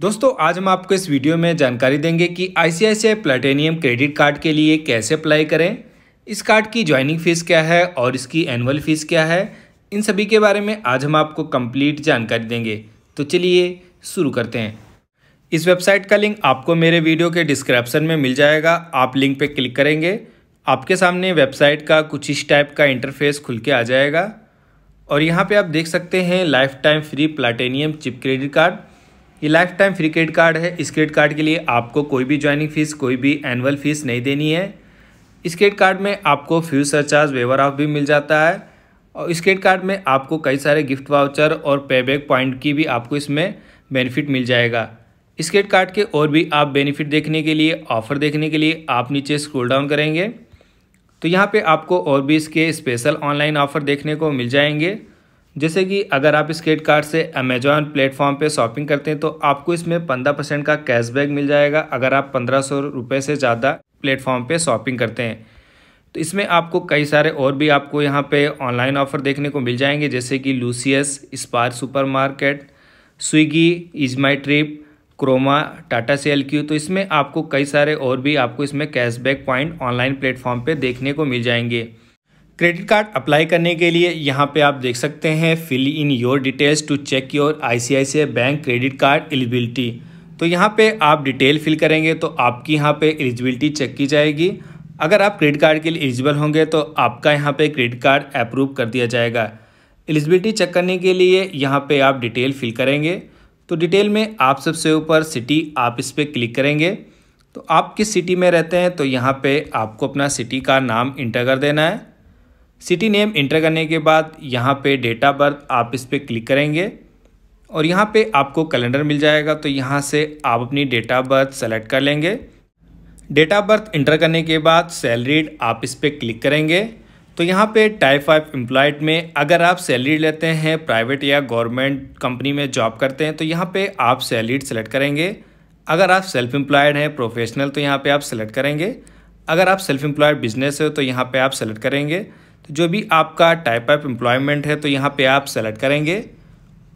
दोस्तों आज हम आपको इस वीडियो में जानकारी देंगे कि आईसीआईसीआई प्लेटेनियम क्रेडिट कार्ड के लिए कैसे अप्लाई करें इस कार्ड की ज्वाइनिंग फ़ीस क्या है और इसकी एनुअल फ़ीस क्या है इन सभी के बारे में आज हम आपको कंप्लीट जानकारी देंगे तो चलिए शुरू करते हैं इस वेबसाइट का लिंक आपको मेरे वीडियो के डिस्क्रिप्शन में मिल जाएगा आप लिंक पर क्लिक करेंगे आपके सामने वेबसाइट का कुछ इस टाइप का इंटरफेस खुल के आ जाएगा और यहाँ पर आप देख सकते हैं lifetime free platinum chip credit card ये lifetime free credit card है इस क्रेडिट कार्ड के लिए आपको कोई भी ज्वाइनिंग फ़ीस कोई भी एनुअल फ़ीस नहीं देनी है इस क्रेडिट कार्ड में आपको फ्यूज सरचार्ज वेवर ऑफ भी मिल जाता है और इस क्रेडिट कार्ड में आपको कई सारे गिफ्ट वाउचर और पेबैक पॉइंट की भी आपको इसमें बेनिफिट मिल जाएगा इस क्रेडिट कार्ड के और भी आप बेनिफिट देखने के लिए ऑफर देखने के लिए आप नीचे स्क्रोल डाउन करेंगे तो यहाँ पे आपको और भी इसके स्पेशल ऑनलाइन ऑफर देखने को मिल जाएंगे जैसे कि अगर आप इस क्रेडिट कार्ड से अमेजॉन प्लेटफॉर्म पे शॉपिंग करते हैं तो आपको इसमें पंद्रह परसेंट का कैशबैक मिल जाएगा अगर आप पंद्रह सौ रुपये से ज़्यादा प्लेटफॉर्म पे शॉपिंग करते हैं तो इसमें आपको कई सारे और भी आपको यहाँ पे ऑनलाइन ऑफ़र देखने को मिल जाएंगे जैसे कि Licious Spar supermarket Swiggy EaseMyTrip Croma Tata CLiQ तो इसमें आपको कई सारे और भी आपको इसमें कैशबैक पॉइंट ऑनलाइन प्लेटफॉर्म पर देखने को मिल जाएंगे क्रेडिट कार्ड अप्लाई करने के लिए यहाँ पे आप देख सकते हैं fill in your details to check your ICICI bank credit card eligibility तो यहाँ पे आप डिटेल फिल करेंगे तो आपकी यहाँ पे एलिजिबिलिटी चेक की जाएगी अगर आप क्रेडिट कार्ड के लिए एलिजिबल होंगे तो आपका यहाँ पे क्रेडिट कार्ड अप्रूव कर दिया जाएगा एलिजिबिलिटी चेक करने के लिए यहाँ पे आप डिटेल फिल करेंगे तो डिटेल में आप सबसे ऊपर सिटी आप इस पर क्लिक करेंगे तो आप किस सिटी में रहते हैं तो यहाँ पे आपको अपना सिटी का नाम इंटर कर देना है सिटी नेम इंटर करने के बाद यहाँ पे ऑफ़ बर्थ आप इस पर क्लिक करेंगे और यहाँ पे आपको कैलेंडर मिल जाएगा तो यहाँ से आप अपनी डेट ऑफ़ बर्थ सेलेक्ट कर लेंगे डेट ऑफ बर्थ इंटर करने के बाद सैलरीड आप इस पर क्लिक करेंगे तो यहाँ पे टाइप फाइव एम्प्लॉयड में अगर आप सैलरी लेते हैं प्राइवेट या गवर्नमेंट कंपनी में जॉब करते हैं तो यहाँ पे आप सैलरीड सेलेक्ट करेंगे अगर आप सेल्फ एम्प्लॉयड हैं प्रोफेशनल तो यहाँ पे आप सेलेक्ट करेंगे अगर आप सेल्फ एम्प्लॉयड बिजनेस हो तो यहाँ पे आप सेलेक्ट करेंगे तो जो भी आपका टाइप ऑफ एम्प्लॉयमेंट है तो यहाँ पे आप सेलेक्ट करेंगे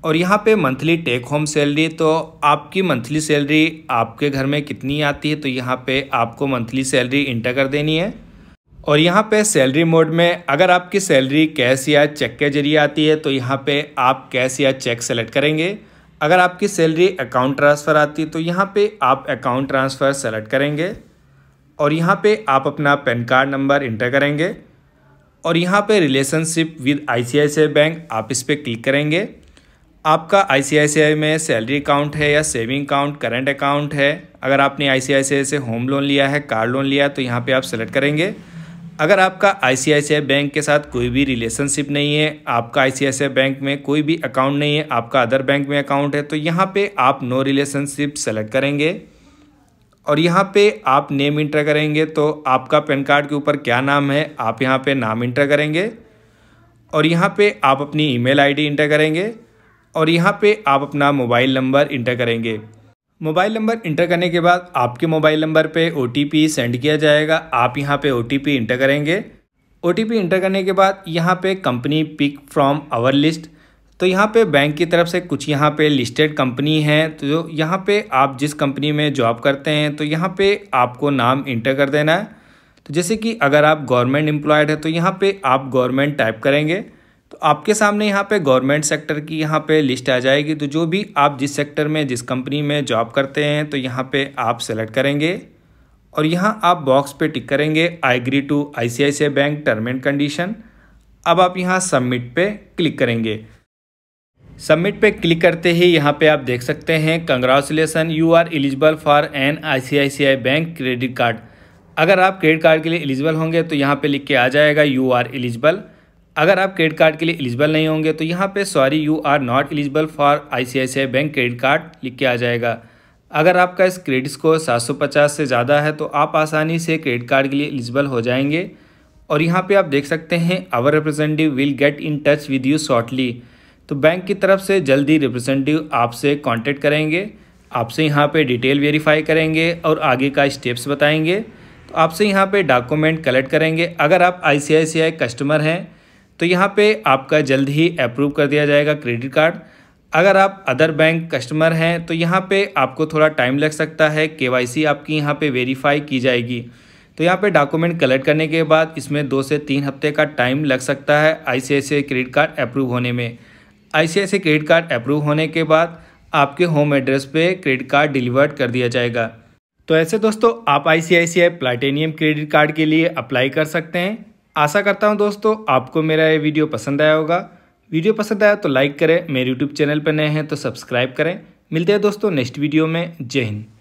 और यहाँ पे मंथली टेक होम सैलरी तो आपकी मंथली सैलरी आपके घर में कितनी आती है तो यहाँ पे आपको मंथली सैलरी इंटर कर देनी है और यहाँ पे सैलरी मोड में अगर आपकी सैलरी कैश या चेक के जरिए आती है तो यहाँ पे आप कैश या चेक सेलेक्ट करेंगे अगर आपकी सैलरी अकाउंट ट्रांसफ़र आती है तो यहाँ पे आप अकाउंट ट्रांसफ़र सेलेक्ट करेंगे और यहाँ पे आप अपना पैन कार्ड नंबर इंटर करेंगे और यहाँ पे रिलेशनशिप विद आईसीआईसीआई बैंक आप इस पर क्लिक करेंगे आपका आईसीआईसीआई में सैलरी अकाउंट है या सेविंग अकाउंट करंट अकाउंट है अगर आपने आईसीआईसीआई से होम लोन लिया है कार लोन लिया तो यहाँ पे आप सेलेक्ट करेंगे अगर आपका आईसीआईसीआई बैंक के साथ कोई भी रिलेशनशिप नहीं है आपका आईसीआईसीआई बैंक में कोई भी अकाउंट नहीं है आपका अदर बैंक में अकाउंट है तो यहाँ पर आप नो रिलेशनशिप सेलेक्ट करेंगे और यहाँ पे आप नेम इंटर करेंगे तो आपका पैन कार्ड के ऊपर क्या नाम है आप यहाँ पे नाम इंटर करेंगे और यहाँ पे आप अपनी ईमेल आईडी इंटर करेंगे और यहाँ पे आप अपना मोबाइल नंबर इंटर करेंगे मोबाइल नंबर इंटर करने के बाद आपके मोबाइल नंबर पे ओ सेंड किया जाएगा आप यहाँ पे ओ इंटर करेंगे ओ इंटर करने के बाद यहाँ पर company pick from our list तो यहाँ पे बैंक की तरफ से कुछ यहाँ पे लिस्टेड कंपनी है तो यहाँ पे आप जिस कंपनी में जॉब करते हैं तो यहाँ पे आपको नाम इंटर कर देना है तो जैसे कि अगर आप गवर्नमेंट एम्प्लॉयड है तो यहाँ पे आप गवर्नमेंट टाइप करेंगे तो आपके सामने यहाँ पे गवर्नमेंट सेक्टर की यहाँ पे लिस्ट आ जाएगी तो जो भी आप जिस सेक्टर में जिस कंपनी में जॉब करते हैं तो यहाँ पर आप सेलेक्ट करेंगे और यहाँ आप बॉक्स पर टिक करेंगे I agree to I bank term and condition अब आप यहाँ सबमिट पर क्लिक करेंगे सबमिट पे क्लिक करते ही यहाँ पे आप देख सकते हैं congratulation you are eligible for an ICICI bank credit card अगर आप क्रेडिट कार्ड के लिए एलिजिबल होंगे तो यहाँ पे लिख के आ जाएगा यू आर एलिजिबल अगर आप क्रेडिट कार्ड के लिए एलिजिबल नहीं होंगे तो यहाँ पे sorry you are not eligible for ICICI bank credit card लिख के आ जाएगा अगर आपका इस क्रेडिट स्कोर सात से ज़्यादा है तो आप आसानी से क्रेडिट कार्ड के लिए एलिजिबल हो जाएंगे और यहाँ पर आप देख सकते हैं our representative will get in touch with you shortly तो बैंक की तरफ से जल्दी रिप्रेजेंटेटिव आपसे कांटेक्ट करेंगे आपसे यहाँ पे डिटेल वेरीफाई करेंगे और आगे का स्टेप्स बताएंगे तो आपसे यहाँ पे डॉक्यूमेंट कलेक्ट करेंगे अगर आप आईसीआईसीआई कस्टमर हैं तो यहाँ पे आपका जल्द ही अप्रूव कर दिया जाएगा क्रेडिट कार्ड अगर आप अदर बैंक कस्टमर हैं तो यहाँ पे आपको थोड़ा टाइम लग सकता है केवाईसी आपकी यहाँ पे वेरीफाई की जाएगी तो यहाँ पे डॉक्यूमेंट कलेक्ट करने के बाद इसमें दो से तीन हफ्ते का टाइम लग सकता है I I credit card approve होने में आई क्रेडिट कार्ड अप्रूव होने के बाद आपके होम एड्रेस पे क्रेडिट कार्ड डिलीवर्ड कर दिया जाएगा तो ऐसे दोस्तों आप आई प्लाटेनियम क्रेडिट कार्ड के लिए अप्लाई कर सकते हैं आशा करता हूं दोस्तों आपको मेरा ये वीडियो पसंद आया होगा वीडियो पसंद आया तो लाइक करें मेरे यूट्यूब चैनल पर नए हैं तो सब्सक्राइब करें मिलते हैं दोस्तों नेक्स्ट वीडियो में जय हिंद